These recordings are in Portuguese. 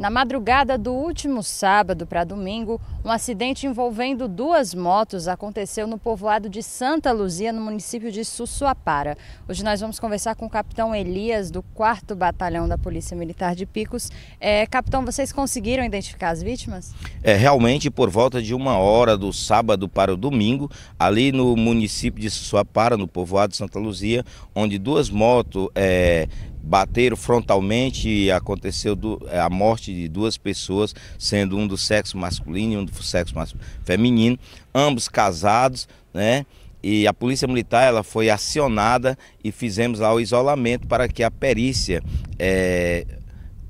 Na madrugada do último sábado para domingo, um acidente envolvendo duas motos aconteceu no povoado de Santa Luzia, no município de Sussuapara. Hoje nós vamos conversar com o capitão Elias, do 4 Batalhão da Polícia Militar de Picos. É, capitão, vocês conseguiram identificar as vítimas? É, realmente, por volta de uma hora do sábado para o domingo, ali no município de Sussuapara, no povoado de Santa Luzia, onde duas motos é, bateram frontalmente e aconteceu do, é, a morte de duas pessoas, sendo um do sexo masculino e um do sexo feminino, ambos casados, né? E a polícia militar ela foi acionada e fizemos lá o isolamento para que a perícia é,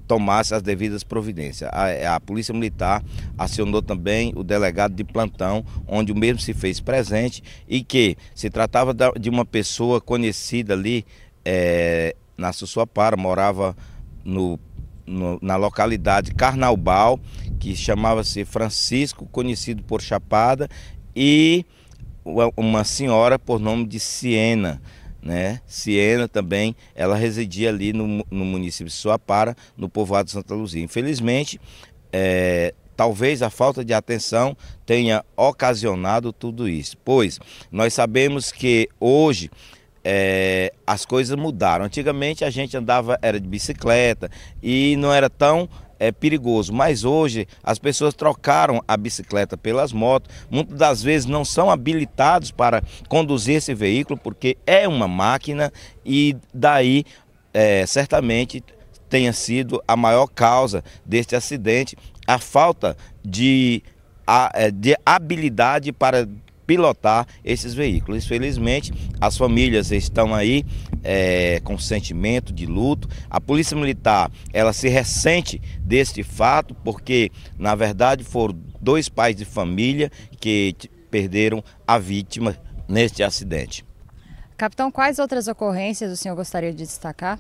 tomasse as devidas providências. A, é, a, Polícia Militar acionou também o delegado de plantão, onde o mesmo se fez presente e que se tratava de uma pessoa conhecida ali é, na Sussuapara, morava no, no, na localidade Carnaubal, que chamava-se Francisco, conhecido por Chapada, e uma senhora por nome de Siena. Né? Siena também, ela residia ali no, no município de Suapara, no povoado de Santa Luzia. Infelizmente, é, talvez a falta de atenção tenha ocasionado tudo isso, pois nós sabemos que hoje é, as coisas mudaram. Antigamente a gente andava era de bicicleta e não era tão é, perigoso, mas hoje as pessoas trocaram a bicicleta pelas motos, muitas das vezes não são habilitados para conduzir esse veículo porque é uma máquina e daí é, certamente tenha sido a maior causa deste acidente, a falta de, é, de habilidade para pilotar esses veículos. Infelizmente, as famílias estão aí é, com sentimento de luto. A Polícia Militar, ela se ressente deste fato, porque, na verdade, foram dois pais de família que perderam a vítima neste acidente. Capitão, quais outras ocorrências o senhor gostaria de destacar?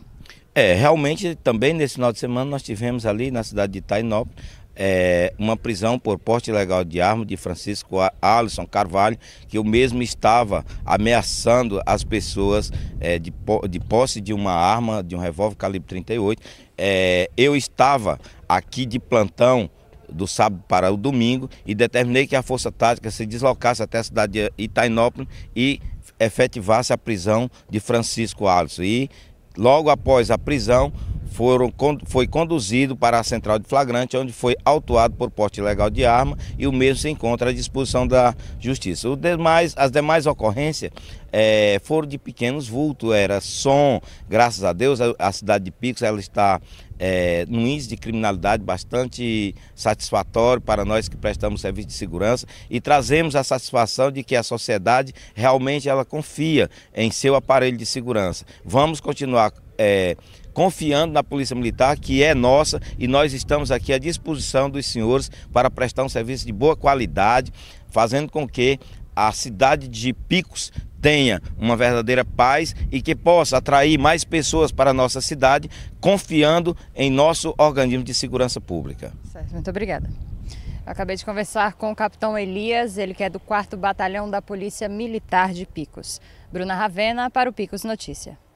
É, realmente também nesse final de semana nós tivemos ali na cidade de Tainópolis é, uma prisão por porte ilegal de arma de Francisco Alisson Carvalho, que o mesmo estava ameaçando as pessoas é, de, de posse de uma arma, de um revólver calibre 38. É, eu estava aqui de plantão do sábado para o domingo e determinei que a Força Tática se deslocasse até a cidade de Itainópolis e efetivasse a prisão de Francisco Alisson. E logo após a prisão, foram, foi conduzido para a central de flagrante, onde foi autuado por porte ilegal de arma e o mesmo se encontra à disposição da justiça. demais, as demais ocorrências é, foram de pequenos vultos, era som, graças a Deus, a, a cidade de Picos ela está é, num índice de criminalidade bastante satisfatório para nós que prestamos serviço de segurança e trazemos a satisfação de que a sociedade realmente ela confia em seu aparelho de segurança. Vamos continuar é, confiando na Polícia Militar, que é nossa, e nós estamos aqui à disposição dos senhores para prestar um serviço de boa qualidade, fazendo com que a cidade de Picos tenha uma verdadeira paz e que possa atrair mais pessoas para a nossa cidade, confiando em nosso organismo de segurança pública. Certo, muito obrigada. acabei de conversar com o capitão Elias, ele que é do 4 Batalhão da Polícia Militar de Picos. Bruna Ravena para o Picos Notícia.